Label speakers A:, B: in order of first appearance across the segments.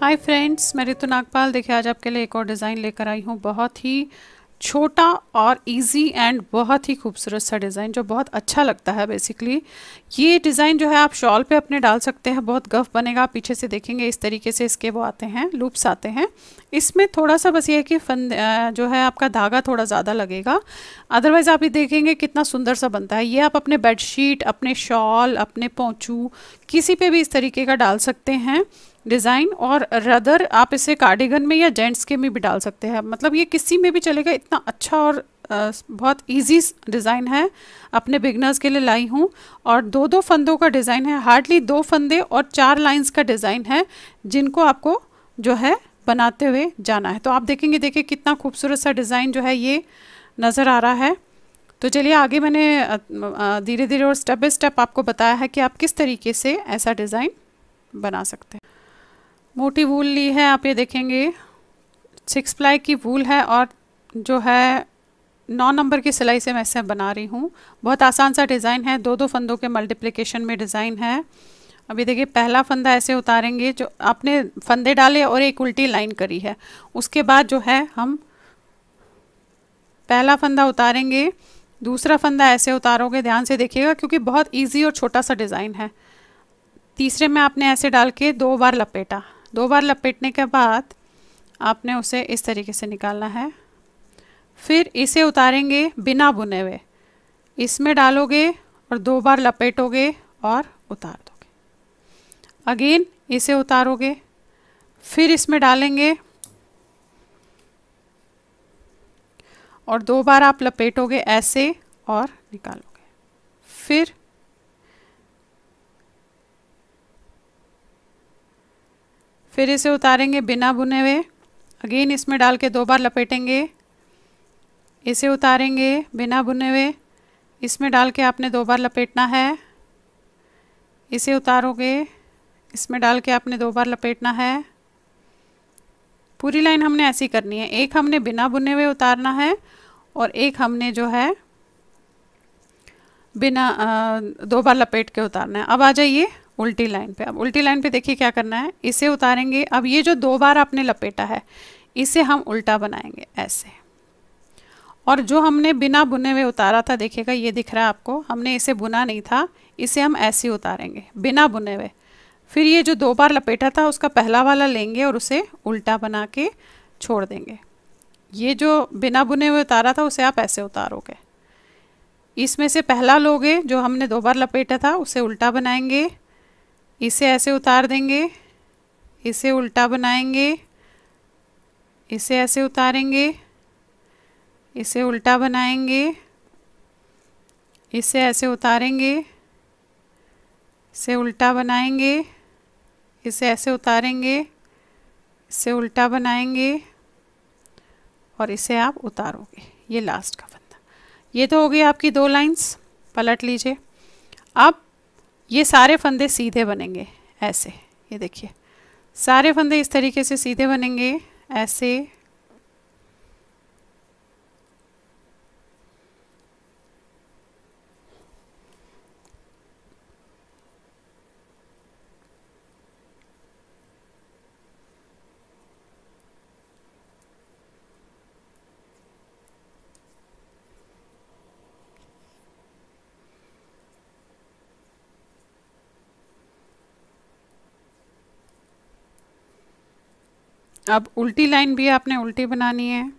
A: hi friends मैं ऋतु नागपाल देखिए आज आपके लिए एक और डिज़ाइन लेकर आई हूँ बहुत ही छोटा और इजी एंड बहुत ही खूबसूरत सा डिज़ाइन जो बहुत अच्छा लगता है बेसिकली ये डिज़ाइन जो है आप शॉल पे अपने डाल सकते हैं बहुत गफ बनेगा आप पीछे से देखेंगे इस तरीके से इसके वो आते हैं लूप्स आते हैं इसमें थोड़ा सा बस ये है कि फन जो है आपका धागा थोड़ा ज़्यादा लगेगा अदरवाइज़ आप ये देखेंगे कितना सुंदर सा बनता है ये आप अपने बेडशीट अपने शॉल अपने पोंचू किसी पर भी इस तरीके का डाल सकते हैं डिज़ाइन और रदर आप इसे कार्डिगन में या जेंट्स के में भी डाल सकते हैं मतलब ये किसी में भी चलेगा इतना अच्छा और बहुत इजी डिज़ाइन है अपने बिगनर्स के लिए लाई हूँ और दो दो फंदों का डिज़ाइन है हार्डली दो फंदे और चार लाइंस का डिज़ाइन है जिनको आपको जो है बनाते हुए जाना है तो आप देखेंगे देखिए कितना खूबसूरत सा डिज़ाइन जो है ये नज़र आ रहा है तो चलिए आगे मैंने धीरे धीरे और स्टेप बाय स्टेप आपको बताया है कि आप किस तरीके से ऐसा डिज़ाइन बना सकते हैं मोटी वूल ली है आप ये देखेंगे सिक्स प्लाई की वूल है और जो है नौ नंबर की सिलाई से मैं इसे बना रही हूँ बहुत आसान सा डिज़ाइन है दो दो फंदों के मल्टीप्लिकेशन में डिज़ाइन है अभी देखिए पहला फंदा ऐसे उतारेंगे जो आपने फंदे डाले और एक उल्टी लाइन करी है उसके बाद जो है हम पहला फंदा उतारेंगे दूसरा फंदा ऐसे उतारोगे ध्यान से देखिएगा क्योंकि बहुत ईजी और छोटा सा डिज़ाइन है तीसरे में आपने ऐसे डाल के दो बार लपेटा दो बार लपेटने के बाद आपने उसे इस तरीके से निकालना है फिर इसे उतारेंगे बिना बुने हुए इसमें डालोगे और दो बार लपेटोगे और उतार दोगे अगेन इसे उतारोगे फिर इसमें डालेंगे और दो बार आप लपेटोगे ऐसे और निकालोगे फिर फिर इसे उतारेंगे बिना बुने हुए अगेन इसमें डाल के दो बार लपेटेंगे इसे उतारेंगे बिना बुने हुए इसमें डाल के आपने दो बार लपेटना है इसे उतारोगे इसमें डाल के आपने दो बार लपेटना है पूरी लाइन हमने ऐसी करनी है एक हमने बिना बुने हुए उतारना है और एक हमने जो है बिना दो बार लपेट के उतारना है अब आ जाइए उल्टी लाइन पे अब उल्टी लाइन पे देखिए क्या करना है इसे उतारेंगे अब ये जो दो बार आपने लपेटा है इसे हम उल्टा बनाएंगे ऐसे और जो हमने बिना बुने हुए उतारा था देखिएगा ये दिख रहा है आपको हमने इसे बुना नहीं था इसे हम ऐसे उतारेंगे बिना बुने हुए फिर ये जो दो बार लपेटा था उसका पहला वाला लेंगे और उसे उल्टा बना के छोड़ देंगे ये जो बिना बुने हुए उतारा था उसे आप ऐसे उतारोगे इसमें से पहला लोगे जो हमने दो बार लपेटा था उसे उल्टा बनाएंगे इसे ऐसे उतार देंगे इसे उल्टा बनाएंगे इसे ऐसे उतारेंगे इसे उल्टा बनाएंगे इसे ऐसे उतारेंगे इसे उल्टा बनाएंगे इसे ऐसे उतारेंगे इसे उल्टा बनाएंगे और इसे आप उतारोगे ये लास्ट का फंदा ये तो हो गई आपकी दो लाइंस पलट लीजिए अब ये सारे फंदे सीधे बनेंगे ऐसे ये देखिए सारे फंदे इस तरीके से सीधे बनेंगे ऐसे अब उल्टी लाइन भी आपने उल्टी बनानी है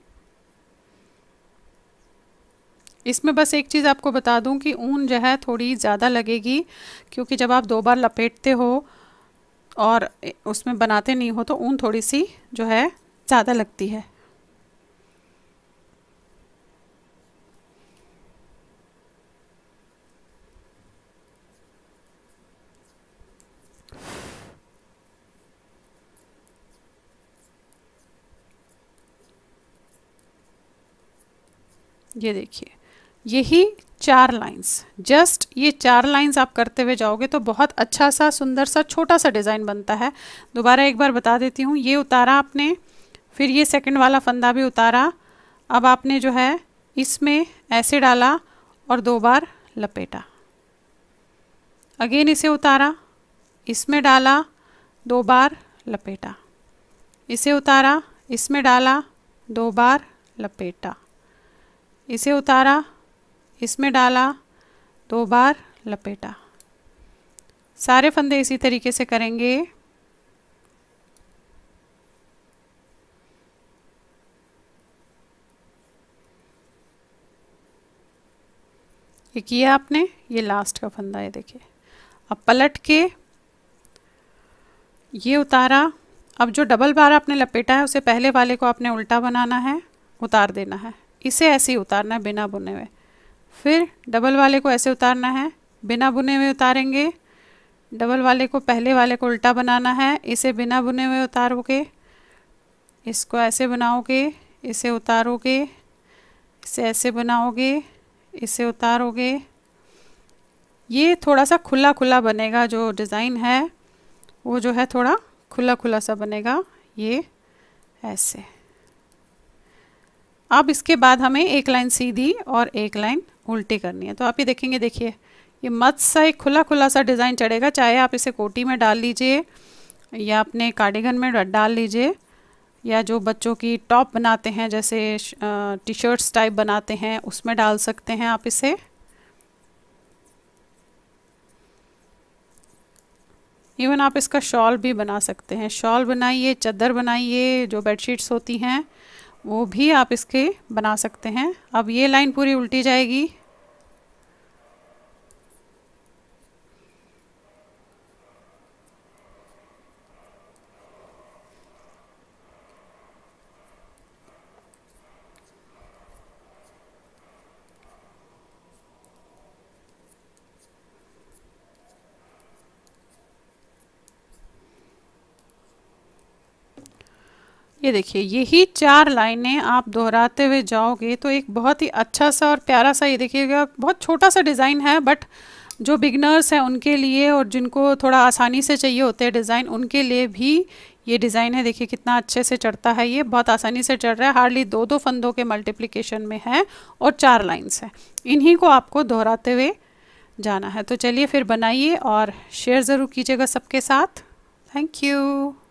A: इसमें बस एक चीज़ आपको बता दूं कि ऊन जो है थोड़ी ज़्यादा लगेगी क्योंकि जब आप दो बार लपेटते हो और उसमें बनाते नहीं हो तो ऊन थोड़ी सी जो है ज़्यादा लगती है ये देखिए यही चार लाइंस जस्ट ये चार लाइंस आप करते हुए जाओगे तो बहुत अच्छा सा सुंदर सा छोटा सा डिज़ाइन बनता है दोबारा एक बार बता देती हूँ ये उतारा आपने फिर ये सेकंड वाला फंदा भी उतारा अब आपने जो है इसमें ऐसे डाला और दो बार लपेटा अगेन इसे उतारा इसमें डाला दो बार लपेटा इसे उतारा इसमें डाला दो बार लपेटा इसे उतारा इसमें डाला दो बार लपेटा सारे फंदे इसी तरीके से करेंगे ये किया आपने ये लास्ट का फंदा है देखिए अब पलट के ये उतारा अब जो डबल बार आपने लपेटा है उसे पहले वाले को आपने उल्टा बनाना है उतार देना है इसे ऐसे ही उतारना है बिना बुने हुए फिर डबल वाले को ऐसे उतारना है बिना बुने हुए उतारेंगे डबल वाले को पहले वाले को उल्टा बनाना है इसे बिना बुने हुए उतारोगे इसको ऐसे बनाओगे इसे उतारोगे इसे ऐसे बनाओगे इसे उतारोगे ये थोड़ा सा खुला खुला बनेगा जो डिज़ाइन है वो जो है थोड़ा खुला खुला सा बनेगा ये ऐसे अब इसके बाद हमें एक लाइन सीधी और एक लाइन उल्टी करनी है तो आप ये देखेंगे देखिए ये मत सा एक खुला खुला सा डिज़ाइन चढ़ेगा चाहे आप इसे कोटी में डाल लीजिए या अपने कार्डिगन में डाल लीजिए या जो बच्चों की टॉप बनाते हैं जैसे टी शर्ट्स टाइप बनाते हैं उसमें डाल सकते हैं आप इसे इवन आप इसका शॉल भी बना सकते हैं शॉल बनाइए चद्दर बनाइए जो बेडशीट्स होती हैं वो भी आप इसके बना सकते हैं अब ये लाइन पूरी उल्टी जाएगी ये देखिए यही चार लाइनें आप दोहराते हुए जाओगे तो एक बहुत ही अच्छा सा और प्यारा सा ये देखिएगा बहुत छोटा सा डिज़ाइन है बट जो बिगनर्स हैं उनके लिए और जिनको थोड़ा आसानी से चाहिए होते हैं डिज़ाइन उनके लिए भी ये डिज़ाइन है देखिए कितना अच्छे से चढ़ता है ये बहुत आसानी से चढ़ रहा है हार्डली दो दो फंदों के मल्टीप्लीकेशन में है और चार लाइन्स हैं इन्हीं को आपको दोहराते हुए जाना है तो चलिए फिर बनाइए और शेयर ज़रूर कीजिएगा सबके साथ थैंक यू